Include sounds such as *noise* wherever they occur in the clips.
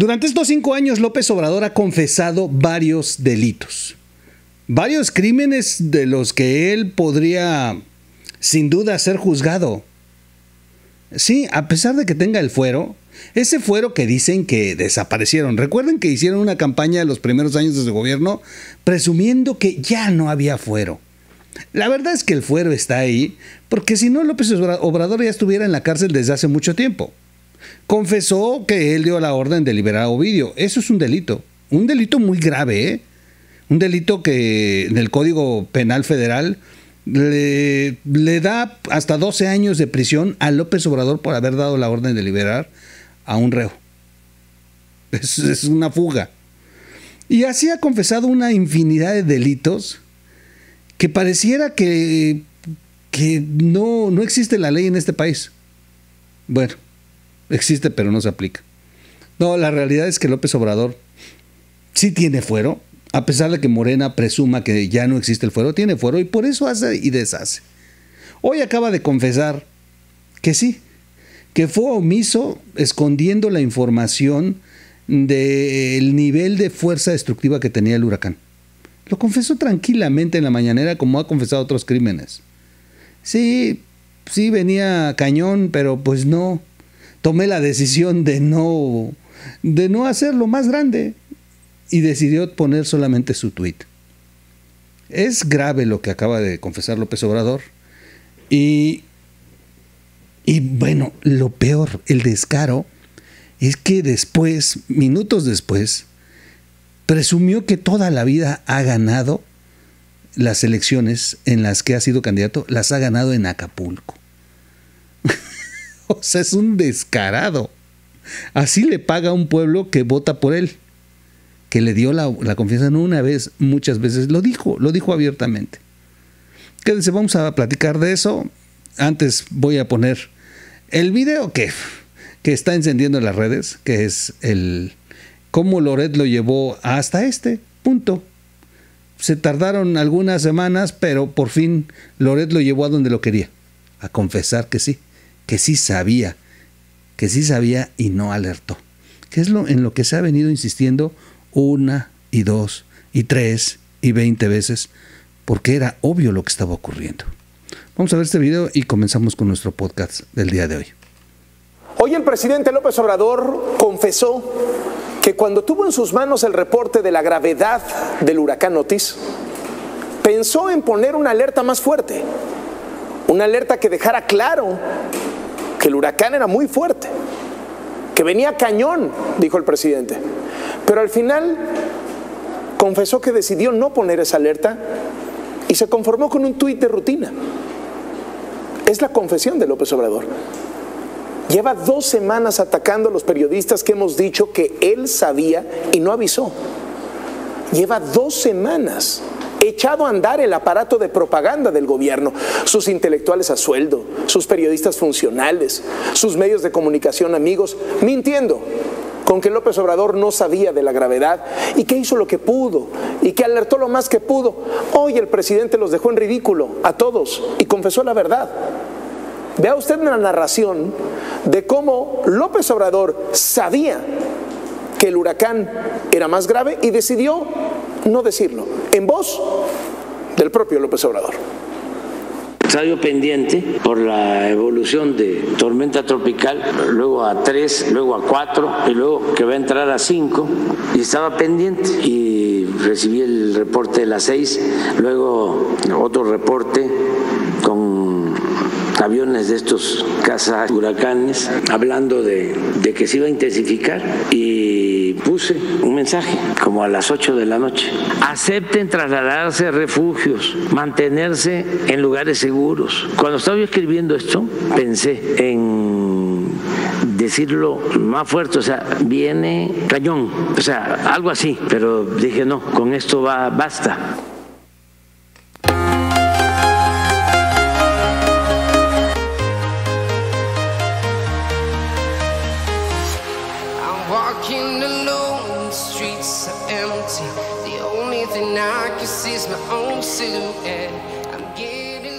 Durante estos cinco años, López Obrador ha confesado varios delitos, varios crímenes de los que él podría, sin duda, ser juzgado. Sí, a pesar de que tenga el fuero, ese fuero que dicen que desaparecieron. Recuerden que hicieron una campaña en los primeros años de su gobierno presumiendo que ya no había fuero. La verdad es que el fuero está ahí, porque si no López Obrador ya estuviera en la cárcel desde hace mucho tiempo confesó que él dio la orden de liberar a Ovidio. Eso es un delito, un delito muy grave, ¿eh? un delito que en el Código Penal Federal le, da hasta 12 años de prisión a López Obrador por haber dado la orden de liberar a un reo. Es, es una fuga. Y así ha confesado una infinidad de delitos que pareciera que, que no, no existe la ley en este país. Bueno, Existe, pero no se aplica. No, la realidad es que López Obrador sí tiene fuero, a pesar de que Morena presuma que ya no existe el fuero, tiene fuero y por eso hace y deshace. Hoy acaba de confesar que sí, que fue omiso escondiendo la información del nivel de fuerza destructiva que tenía el huracán. Lo confesó tranquilamente en la mañanera como ha confesado otros crímenes. Sí, sí venía cañón, pero pues no, tomé la decisión de no, de no hacerlo más grande y decidió poner solamente su tweet. Es grave lo que acaba de confesar López Obrador. Y, y bueno, lo peor, el descaro, es que después, minutos después, presumió que toda la vida ha ganado las elecciones en las que ha sido candidato, las ha ganado en Acapulco. *laughs* es un descarado. Así le paga a un pueblo que vota por él, que le dio la, confianza no una vez, muchas veces. Lo dijo, lo dijo abiertamente. Quédense, vamos a platicar de eso. Antes voy a poner el video que, que está encendiendo en las redes, que es el cómo Loret lo llevó hasta este punto. Se tardaron algunas semanas, pero por fin Loret lo llevó a donde lo quería, a confesar que sí que sí sabía, que sí sabía y no alertó, que es lo en lo que se ha venido insistiendo una y dos y tres y veinte veces, porque era obvio lo que estaba ocurriendo. Vamos a ver este video y comenzamos con nuestro podcast del día de hoy. Hoy el presidente López Obrador confesó que cuando tuvo en sus manos el reporte de la gravedad del huracán Otis, pensó en poner una alerta más fuerte, una alerta que dejara claro que el huracán era muy fuerte, que venía cañón, dijo el presidente. Pero al final confesó que decidió no poner esa alerta y se conformó con un tuit de rutina. Es la confesión de López Obrador. Lleva dos semanas atacando a los periodistas que hemos dicho que él sabía y no avisó. Lleva dos semanas echado a andar el aparato de propaganda del gobierno, sus intelectuales a sueldo, sus periodistas funcionales, sus medios de comunicación amigos, mintiendo con que López Obrador no sabía de la gravedad y que hizo lo que pudo y que alertó lo más que pudo. Hoy el presidente los dejó en ridículo a todos y confesó la verdad. Vea usted la narración de cómo López Obrador sabía que el huracán era más grave y decidió no decirlo, en voz del propio López Obrador. Estadio pendiente por la evolución de tormenta tropical, luego a tres, luego a cuatro, y luego que va a entrar a cinco. y estaba pendiente y recibí el reporte de las seis, luego otro reporte con aviones de estos cazas huracanes, hablando de, que se iba a intensificar y puse un mensaje como a las 8 de la noche. Acepten trasladarse a refugios, mantenerse en lugares seguros. Cuando estaba escribiendo esto, pensé en decirlo más fuerte, o sea, viene cañón, o sea, algo así, pero dije no, con esto va basta.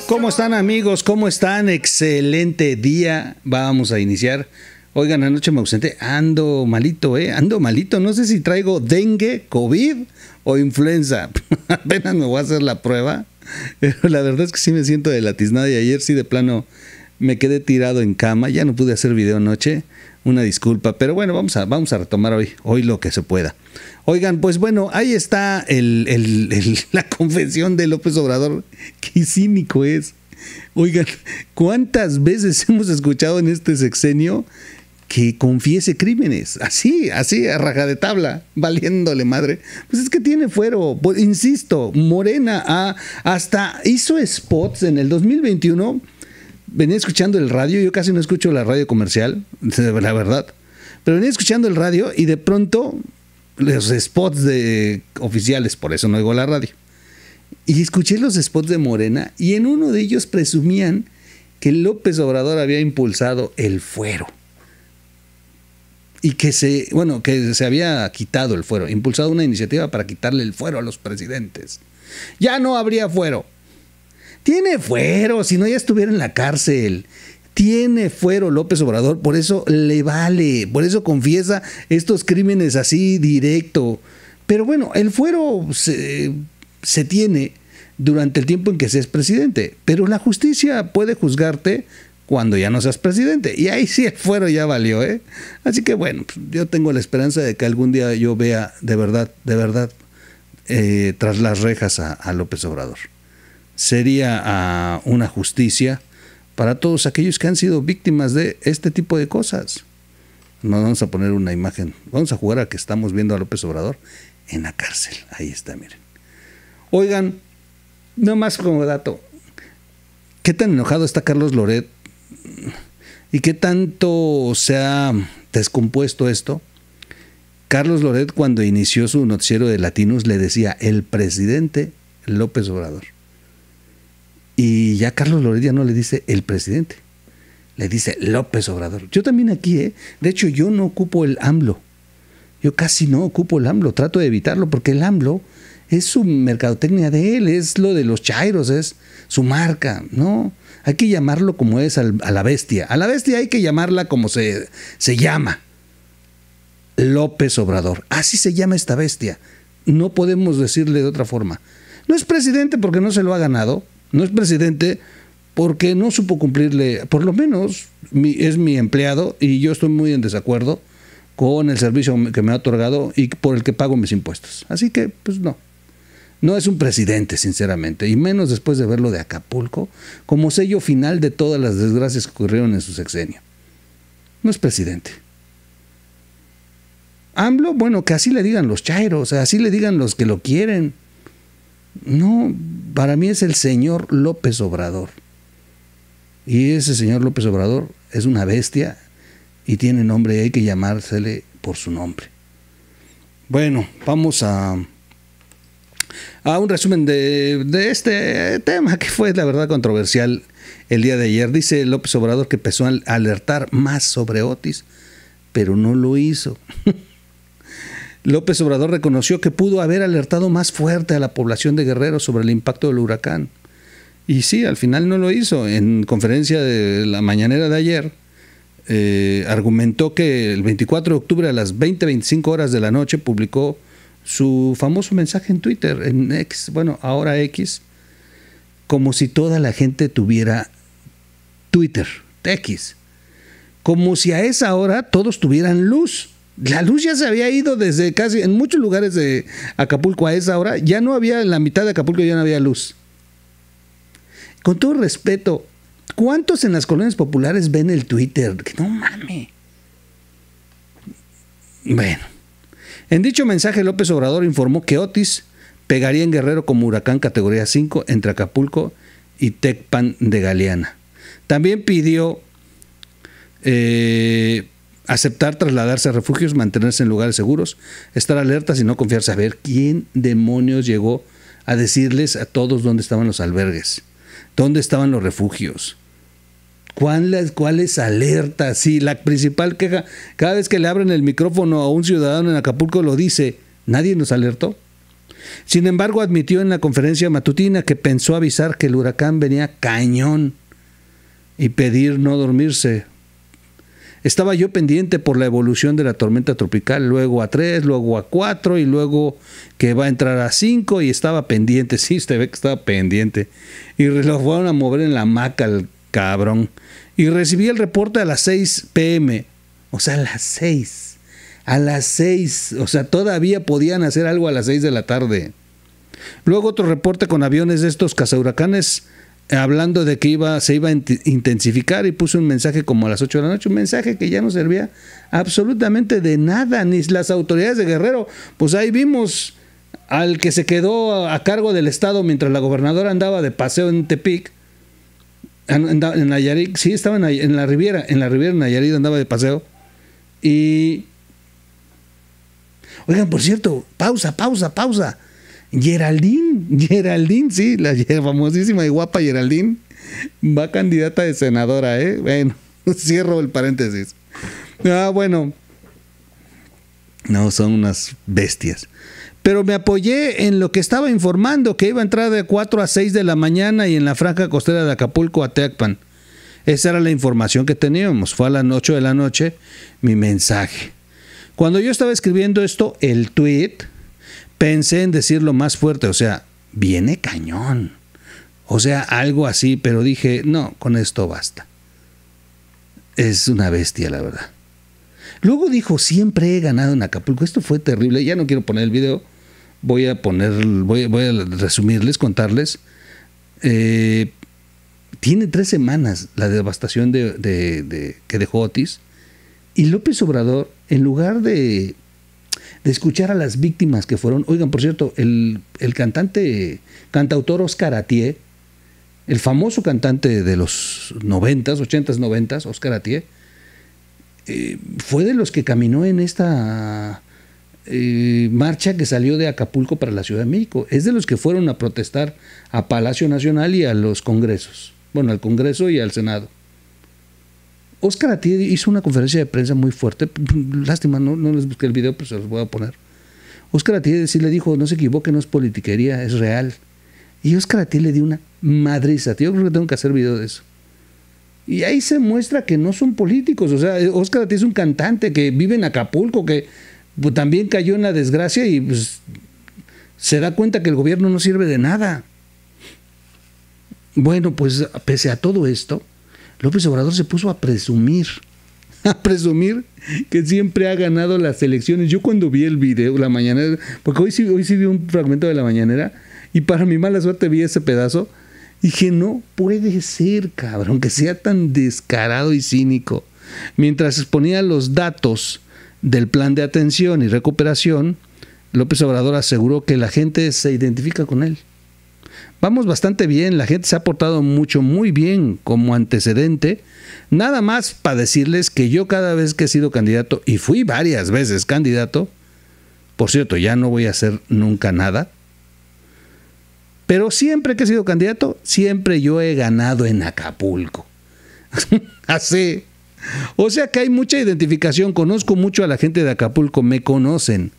¿Cómo están amigos? ¿Cómo están? Excelente día. Vamos a iniciar. Oigan, anoche me ausenté. Ando malito, ¿eh? Ando malito. No sé si traigo dengue, COVID o influenza. *laughs* Apenas me voy a hacer la prueba. Pero la verdad es que sí me siento de latiznada y ayer sí de plano me quedé tirado en cama. Ya no pude hacer video anoche una disculpa, pero bueno, vamos a, vamos a retomar hoy, hoy lo que se pueda. Oigan, pues bueno, ahí está *laughs* la confesión de López Obrador. Qué cínico es. Oigan, ¿cuántas veces *laughs* hemos escuchado en este sexenio que confiese crímenes? Así, así, a raja de tabla, *laughs* valiéndole madre. Pues es que tiene fuero. Pues, insisto, Morena hasta hizo spots en el 2021 venía escuchando el radio, yo casi no escucho la radio comercial, *laughs* la verdad, pero venía escuchando el radio y de pronto los spots de oficiales, por eso no oigo la radio. Y escuché los spots de Morena y en uno de ellos presumían que López Obrador había impulsado el fuero. Y que bueno, que se había quitado el fuero, impulsado una iniciativa para quitarle el fuero a los presidentes. Ya no habría fuero. Tiene fuero, si no ya estuviera en la cárcel. Tiene fuero López Obrador, por eso le vale, por eso confiesa estos crímenes así directo. Pero bueno, el fuero se, tiene durante el tiempo en que seas presidente, pero la justicia puede juzgarte cuando ya no seas presidente. Y ahí sí el fuero ya valió, ¿eh? Así que bueno, pues, yo tengo la esperanza de que algún día yo vea de verdad, de verdad, eh, tras las rejas a López Obrador sería ah, una justicia para todos aquellos que han sido víctimas de este tipo de cosas. No vamos a poner una imagen, vamos a jugar a que estamos viendo a López Obrador en la cárcel. Ahí está, miren. Oigan, no más como dato, ¿qué tan enojado está Carlos Loret? ¿Y qué tanto se ha descompuesto esto? Carlos Loret cuando inició su noticiero de Latinos le decía el presidente López Obrador. Y ya Carlos Loredia no le dice el presidente, le dice López Obrador. Yo también aquí, ¿eh? de hecho yo no ocupo el AMLO. Yo casi no ocupo el AMLO, trato de evitarlo porque el AMLO es su mercadotecnia de él, es lo de los chairos, es su marca, ¿no? Hay que llamarlo como es a la bestia. A la bestia hay que llamarla como se, se llama. López Obrador. Así se llama esta bestia. No podemos decirle de otra forma. No es presidente porque no se lo ha ganado, no es presidente porque no supo cumplirle, por lo menos es mi empleado y yo estoy muy en desacuerdo con el servicio que me ha otorgado y por el que pago mis impuestos. Así que, pues no. No es un presidente, sinceramente, y menos después de verlo de Acapulco como sello final de todas las desgracias que ocurrieron en su sexenio. No es presidente. AMLO, bueno, que así le digan los chairos, así le digan los que lo quieren. No, para mí es el señor López Obrador. Y ese señor López Obrador es una bestia y tiene nombre y hay que llamársele por su nombre. Bueno, vamos a, a un resumen de, de este tema que fue la verdad controversial el día de ayer. Dice López Obrador que empezó a alertar más sobre Otis, pero no lo hizo. *laughs* López Obrador reconoció que pudo haber alertado más fuerte a la población de Guerrero sobre el impacto del huracán. Y sí, al final no lo hizo. En conferencia de la mañanera de ayer, eh, argumentó que el 24 de octubre a las 20-25 horas de la noche publicó su famoso mensaje en Twitter, en X, bueno, ahora X, como si toda la gente tuviera Twitter, X, como si a esa hora todos tuvieran luz la luz ya se había ido desde casi, en muchos lugares de Acapulco a esa hora, ya no había, en la mitad de Acapulco ya no había luz. Con todo respeto, ¿cuántos en las colonias populares ven el Twitter? Que no mames. Bueno, en dicho mensaje López Obrador informó que Otis pegaría en Guerrero como huracán categoría 5 entre Acapulco y Tecpan de Galeana. También pidió eh, aceptar trasladarse a refugios, mantenerse en lugares seguros, estar alertas y no confiarse. A ver, quién demonios llegó a decirles a todos dónde estaban los albergues, dónde estaban los refugios. ¿Cuáles cuál alertas? Sí, la principal queja, cada vez que le abren el micrófono a un ciudadano en Acapulco lo dice, nadie nos alertó. Sin embargo, admitió en la conferencia matutina que pensó avisar que el huracán venía cañón y pedir no dormirse estaba yo pendiente por la evolución de la tormenta tropical, luego a 3, luego a 4 y luego que va a entrar a 5 y estaba pendiente, *laughs* sí, usted ve que estaba pendiente. Y lo fueron a mover en la maca, el cabrón. Y recibí el reporte a las 6 pm, o sea, a las 6. A las 6, o sea, todavía podían hacer algo a las 6 de la tarde. Luego otro reporte con aviones de estos cazahuracanes hablando de que iba, se iba a intensificar y puso un mensaje como a las 8 de la noche, un mensaje que ya no servía absolutamente de nada, ni las autoridades de Guerrero. Pues ahí vimos al que se quedó a cargo del Estado mientras la gobernadora andaba de paseo en Tepic, en Nayarit, sí, estaba en la, Riviera, en la Riviera en Nayarit andaba de paseo. Y... Oigan, por cierto, pausa, pausa, pausa. Geraldine, Geraldine, sí, la *laughs* famosísima y guapa Geraldine va candidata de senadora, ¿eh? Bueno, *laughs* cierro el paréntesis. Ah, bueno. No, son unas bestias. Pero me apoyé en lo que estaba informando, que iba a entrar de 4 a 6 de la mañana y en la franja costera de Acapulco a Tecpan. Esa era la información que teníamos. Fue a las 8 de la noche mi mensaje. Cuando yo estaba escribiendo esto, el tweet, Pensé en decirlo más fuerte, o sea, viene cañón. O sea, algo así, pero dije, no, con esto basta. Es una bestia, la verdad. Luego dijo, siempre he ganado en Acapulco. Esto fue terrible. Ya no quiero poner el video. Voy a poner, voy, a resumirles, contarles. Eh, tiene tres semanas la devastación de, que dejó Otis. Y López Obrador, en lugar de de escuchar a las víctimas que fueron. Oigan, por cierto, el, cantante, cantautor Oscar Atié, el famoso cantante de los noventas, ochentas, noventas, Oscar Atié, eh, fue de los que caminó en esta eh, marcha que salió de Acapulco para la Ciudad de México. Es de los que fueron a protestar a Palacio Nacional y a los congresos. Bueno, al Congreso y al Senado. Oscar Atié hizo una conferencia de prensa muy fuerte. *laughs* Lástima, no, les busqué el video, pero se los voy a poner. Oscar Atié sí le dijo, no se equivoque, no es politiquería, es real. Y Oscar Atié le dio una madriza. Yo creo que tengo que hacer video de eso. Y ahí se muestra que no son políticos. O sea, Oscar Atié es un cantante que vive en Acapulco, que pues, también cayó en la desgracia y pues, se da cuenta que el gobierno no sirve de nada. Bueno, pues pese a todo esto, López Obrador se puso a presumir, *laughs* a presumir que siempre ha ganado las elecciones. Yo cuando vi el video, la mañanera, porque hoy sí, hoy sí vi un fragmento de la mañanera, y para mi mala suerte vi ese pedazo, y dije, no puede ser, cabrón, que sea tan descarado y cínico. Mientras exponía los datos del plan de atención y recuperación, López Obrador aseguró que la gente se identifica con él vamos bastante bien, la gente se ha portado mucho, muy bien como antecedente. Nada más para decirles que yo cada vez que he sido candidato, y fui varias veces candidato, por cierto, ya no voy a hacer nunca nada, pero siempre que he sido candidato, siempre yo he ganado en Acapulco. *laughs* Así. O sea que hay mucha identificación, conozco mucho a la gente de Acapulco, me conocen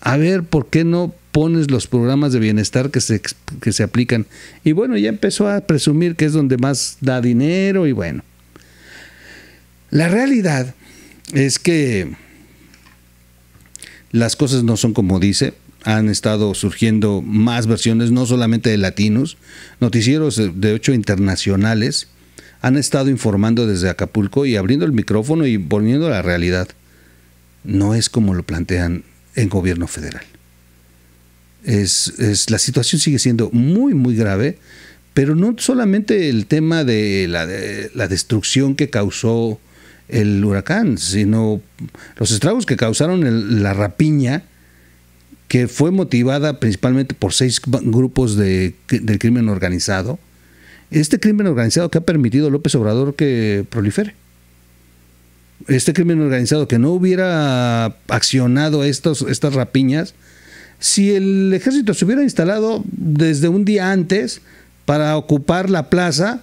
a ver, ¿por qué no pones los programas de bienestar que se, que se aplican? Y bueno, ya empezó a presumir que es donde más da dinero y bueno. La realidad es que las cosas no son como dice, han estado surgiendo más versiones, no solamente de latinos, noticieros de hecho internacionales han estado informando desde Acapulco y abriendo el micrófono y poniendo la realidad. No es como lo plantean en gobierno federal. Es, la situación sigue siendo muy, muy grave, pero no solamente el tema de la, destrucción que causó el huracán, sino los estragos que causaron la rapiña, que fue motivada principalmente por seis grupos de, del crimen organizado. Este crimen organizado que ha permitido a López Obrador que prolifere este crimen organizado que no hubiera accionado estas rapiñas, si el ejército se hubiera instalado desde un día antes para ocupar la plaza,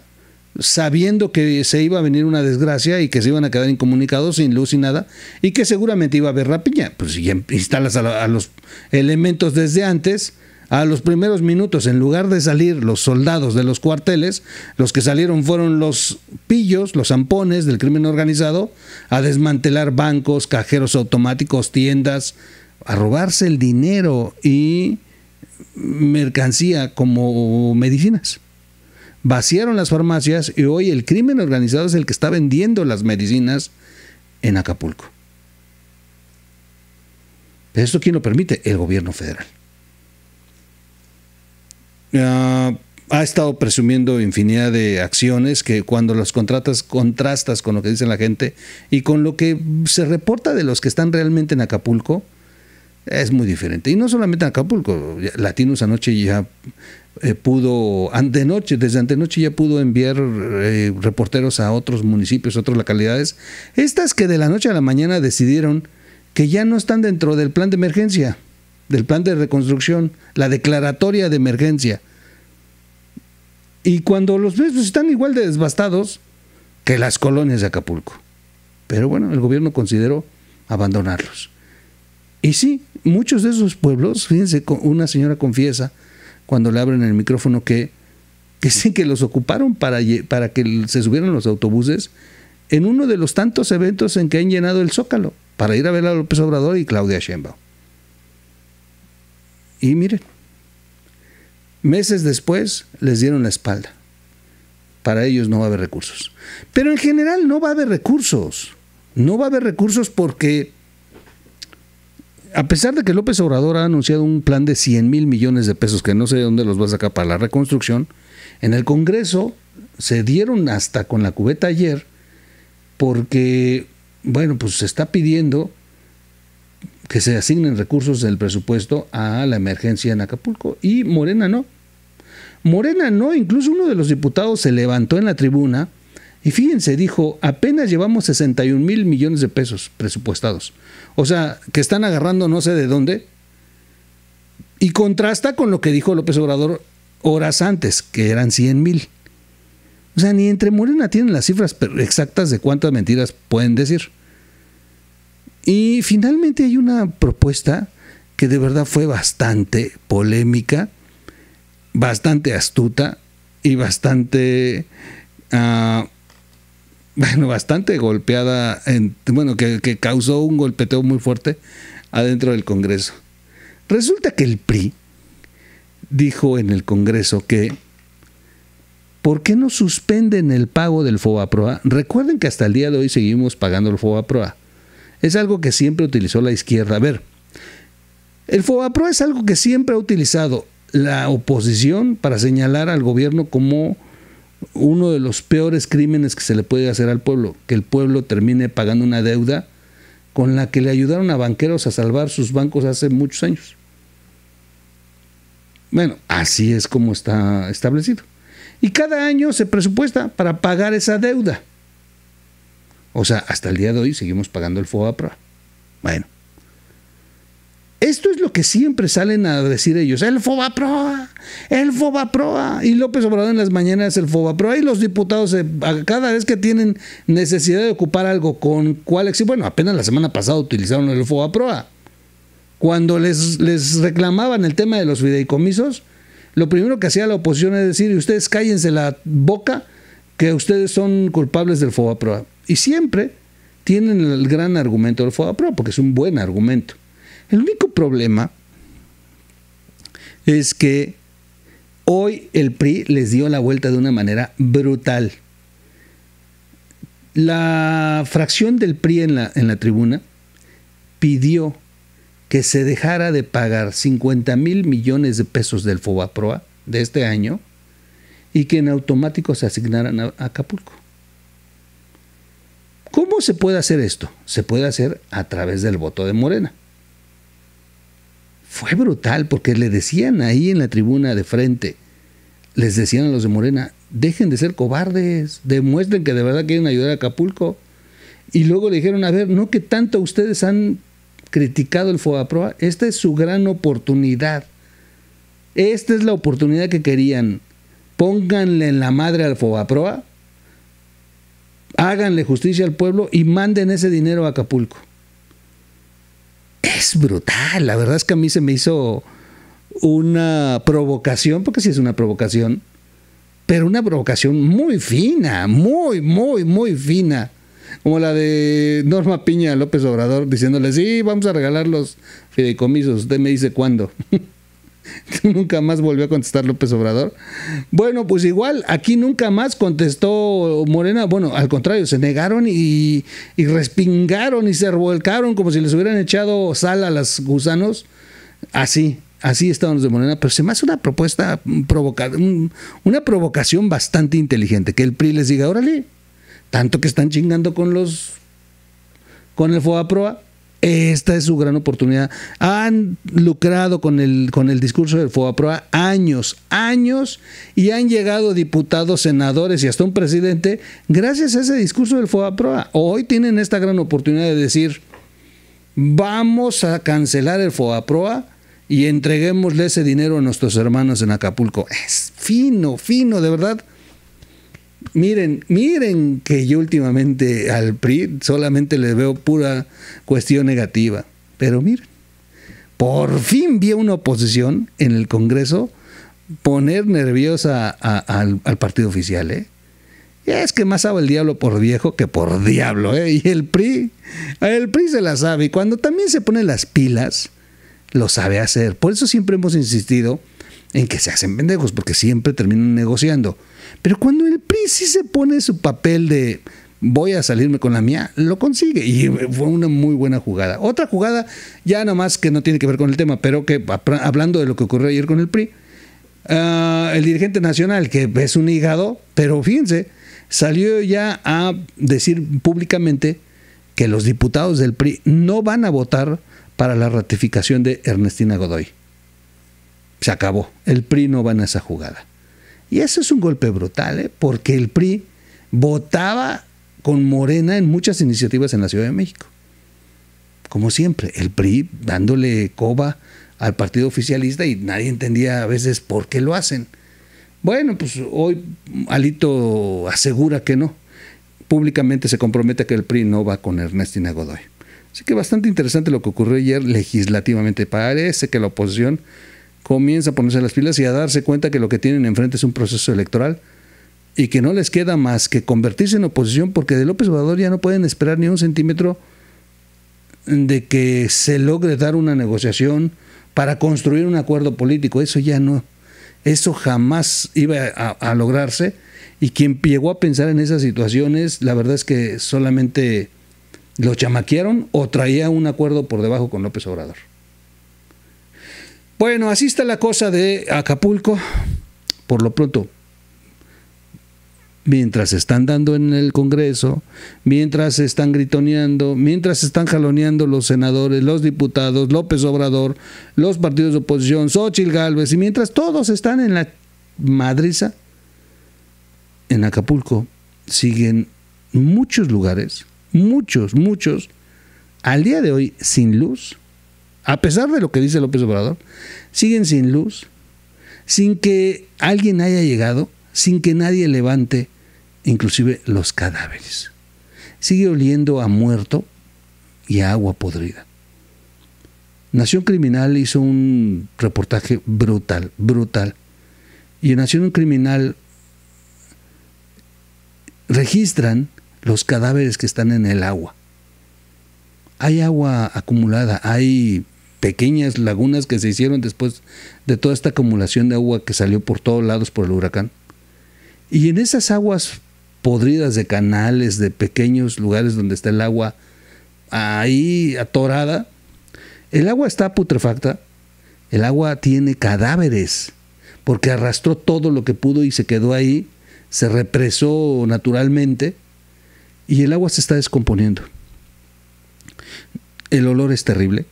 sabiendo que se iba a venir una desgracia y que se iban a quedar incomunicados, sin luz y nada, y que seguramente iba a haber rapiña. Pues si instalas a los elementos desde antes, a los primeros minutos, en lugar de salir los soldados de los cuarteles, los que salieron fueron los pillos, los zampones del crimen organizado, a desmantelar bancos, cajeros automáticos, tiendas, a robarse el dinero y mercancía como medicinas. Vaciaron las farmacias y hoy el crimen organizado es el que está vendiendo las medicinas en Acapulco. ¿Esto quién lo permite? El gobierno federal. Ah, ha estado presumiendo infinidad de acciones que cuando las contratas contrastas con lo que dice la gente y con lo que se reporta de los que están realmente en Acapulco, es muy diferente. Y no solamente en Acapulco, Latinos anoche ya eh, pudo, ante desde antenoche ya pudo enviar eh, reporteros a otros municipios, otras localidades, estas que de la noche a la mañana decidieron que ya no están dentro del plan de emergencia del plan de reconstrucción, la declaratoria de emergencia. Y cuando los pueblos están igual de devastados que las colonias de Acapulco. Pero bueno, el gobierno consideró abandonarlos. Y sí, muchos de esos pueblos, fíjense, una señora confiesa cuando le abren el micrófono que, que que los ocuparon para, para que se subieran los autobuses en uno de los tantos eventos en que han llenado el Zócalo para ir a ver a López Obrador y Claudia Sheinbaum. Y miren, meses después les dieron la espalda. Para ellos no va a haber recursos. Pero en general no va a haber recursos. No va a haber recursos porque, a pesar de que López Obrador ha anunciado un plan de 100 mil millones de pesos, que no sé de dónde los va a sacar para la reconstrucción, en el Congreso se dieron hasta con la cubeta ayer, porque, bueno, pues se está pidiendo que se asignen recursos del presupuesto a la emergencia en Acapulco. Y Morena no. Morena no, incluso uno de los diputados se levantó en la tribuna y fíjense, dijo, apenas llevamos 61 mil millones de pesos presupuestados. O sea, que están agarrando no sé de dónde. Y contrasta con lo que dijo López Obrador horas antes, que eran 100 mil. O sea, ni entre Morena tienen las cifras exactas de cuántas mentiras pueden decir. Y finalmente hay una propuesta que de verdad fue bastante polémica, bastante astuta y bastante... Ah, bueno, bastante golpeada, en, bueno, que, que, causó un golpeteo muy fuerte adentro del Congreso. Resulta que el PRI dijo en el Congreso que, ¿por qué no suspenden el pago del FOA-PROA? Recuerden que hasta el día de hoy seguimos pagando el FOA-PROA es algo que siempre utilizó la izquierda. A ver, el FOBAPRO es algo que siempre ha utilizado la oposición para señalar al gobierno como uno de los peores crímenes que se le puede hacer al pueblo, que el pueblo termine pagando una deuda con la que le ayudaron a banqueros a salvar sus bancos hace muchos años. Bueno, así es como está establecido. Y cada año se presupuesta para pagar esa deuda. O sea, hasta el día de hoy seguimos pagando el proa. Bueno. Esto es lo que siempre salen a decir ellos, el FOBAPROA, el FOBAPROA. Y López Obrador en las mañanas el FOBAPROA y los diputados eh, cada vez que tienen necesidad de ocupar algo con cuál bueno, apenas la semana pasada utilizaron el FOBAPROA. Cuando les, les reclamaban el tema de los fideicomisos, lo primero que hacía la oposición es decir, ustedes cállense la boca que ustedes son culpables del proa. Y siempre tienen el gran argumento del Fobaproa, porque es un buen argumento. El único problema es que hoy el PRI les dio la vuelta de una manera brutal. La fracción del PRI en la, en la tribuna pidió que se dejara de pagar 50 mil millones de pesos del FOBAPROA de este año y que en automático se asignaran a Acapulco. ¿Cómo se puede hacer esto? Se puede hacer a través del voto de Morena. Fue brutal porque le decían ahí en la tribuna de frente, les decían a los de Morena, dejen de ser cobardes, demuestren que de verdad quieren ayudar a Acapulco. Y luego le dijeron, a ver, no que tanto ustedes han criticado el FOAPROA, esta es su gran oportunidad. Esta es la oportunidad que querían. Pónganle en la madre al Fobaproa háganle justicia al pueblo y manden ese dinero a Acapulco. Es brutal, la verdad es que a mí se me hizo una provocación, porque sí es una provocación, pero una provocación muy fina, muy, muy, muy fina. Como la de Norma Piña López Obrador diciéndole, sí, vamos a regalar los fideicomisos, usted me dice cuándo. *laughs* *laughs* nunca más volvió a contestar López Obrador. Bueno, pues igual, aquí nunca más contestó Morena. Bueno, al contrario, se negaron y, respingaron y se revolcaron como si les hubieran echado sal a las gusanos. Así, así estaban los de Morena. Pero se me hace una propuesta, mm, mm, una provocación bastante inteligente. Que el PRI les diga, órale, tanto que están chingando con los, con el FOA Proa esta es su gran oportunidad. Han lucrado con el, con el discurso del Proa años, años, y han llegado diputados, senadores y hasta un presidente gracias a ese discurso del Proa. Hoy tienen esta gran oportunidad de decir, vamos a cancelar el Proa y entreguémosle ese dinero a nuestros hermanos en Acapulco. Es fino, fino, de verdad. Miren, miren que yo últimamente al PRI solamente le veo pura cuestión negativa. Pero miren, por fin vi una oposición en el Congreso poner nerviosa al, partido oficial, ¿eh? Es que más sabe el diablo por viejo que por diablo, ¿eh? Y el PRI, el PRI se la sabe. Y cuando también se pone las pilas, lo sabe hacer. Por eso siempre hemos insistido en que se hacen pendejos, porque siempre terminan negociando. Pero cuando el PRI sí se pone su papel de voy a salirme con la mía, lo consigue. Y fue una muy buena jugada. Otra jugada, ya nomás que no tiene que ver con el tema, pero que hablando de lo que ocurrió ayer con el PRI, ah, el dirigente nacional, que es un hígado, pero fíjense, salió ya a decir públicamente que los diputados del PRI no van a votar para la ratificación de Ernestina Godoy. Se acabó. El PRI no va a esa jugada. Y eso es un golpe brutal, ¿eh? porque el PRI votaba con Morena en muchas iniciativas en la Ciudad de México. Como siempre, el PRI dándole coba al partido oficialista y nadie entendía a veces por qué lo hacen. Bueno, pues hoy Alito asegura que no. Públicamente se compromete a que el PRI no va con Ernestina Godoy. Así que bastante interesante lo que ocurrió ayer legislativamente. Parece que la oposición comienza a ponerse las pilas y a darse cuenta que lo que tienen enfrente es un proceso electoral y que no les queda más que convertirse en oposición porque de López Obrador ya no pueden esperar ni un centímetro de que se logre dar una negociación para construir un acuerdo político. Eso ya no, eso jamás iba a, a lograrse y quien llegó a pensar en esas situaciones, la verdad es que solamente lo chamaquearon o traía un acuerdo por debajo con López Obrador. Bueno, así está la cosa de Acapulco. Por lo pronto, mientras están dando en el Congreso, mientras están gritoneando, mientras están jaloneando los senadores, los diputados, López Obrador, los partidos de oposición, Xochitl Galvez, y mientras todos están en la madriza, en Acapulco siguen muchos lugares, muchos, muchos, al día de hoy sin luz, a pesar de lo que dice López Obrador, siguen sin luz, sin que alguien haya llegado, sin que nadie levante inclusive los cadáveres. Sigue oliendo a muerto y a agua podrida. Nación Criminal hizo un reportaje brutal, brutal. Y en Nación Criminal registran los cadáveres que están en el agua. Hay agua acumulada, hay pequeñas lagunas que se hicieron después de toda esta acumulación de agua que salió por todos lados por el huracán. Y en esas aguas podridas de canales, de pequeños lugares donde está el agua ahí atorada, el agua está putrefacta, el agua tiene cadáveres, porque arrastró todo lo que pudo y se quedó ahí, se represó naturalmente y el agua se está descomponiendo. El olor es terrible,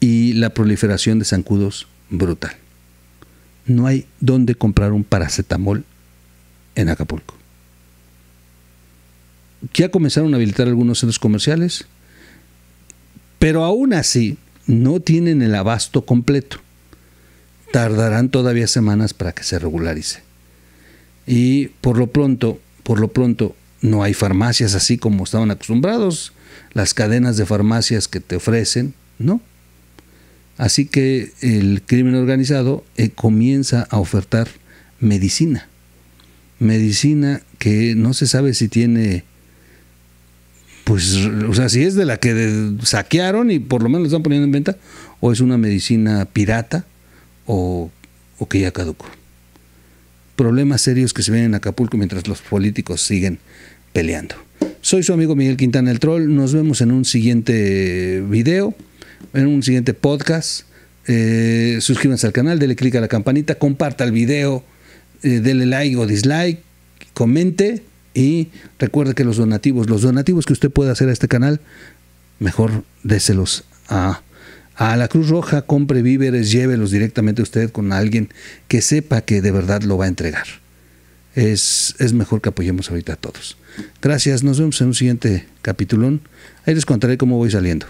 y la proliferación de zancudos brutal. No hay dónde comprar un paracetamol en Acapulco. Ya comenzaron a habilitar algunos centros comerciales, pero aún así no tienen el abasto completo. Tardarán todavía semanas para que se regularice. Y por lo pronto, por lo pronto, no hay farmacias así como estaban acostumbrados, las cadenas de farmacias que te ofrecen, ¿no? Así que el crimen organizado eh, comienza a ofertar medicina. Medicina que no se sabe si tiene, pues, o sea, si es de la que saquearon y por lo menos lo están poniendo en venta, o es una medicina pirata o, o que ya caducó. Problemas serios que se ven en Acapulco mientras los políticos siguen peleando. Soy su amigo Miguel Quintana el Troll, nos vemos en un siguiente video en un siguiente podcast. Eh, suscríbanse al canal, denle click a la campanita, comparta el video, eh, denle like o dislike, comente y recuerde que los donativos, los donativos que usted pueda hacer a este canal, mejor déselos a, a la Cruz Roja, compre víveres, llévelos directamente a usted con alguien que sepa que de verdad lo va a entregar. Es, es, mejor que apoyemos ahorita a todos. Gracias, nos vemos en un siguiente capitulón. Ahí les contaré cómo voy saliendo.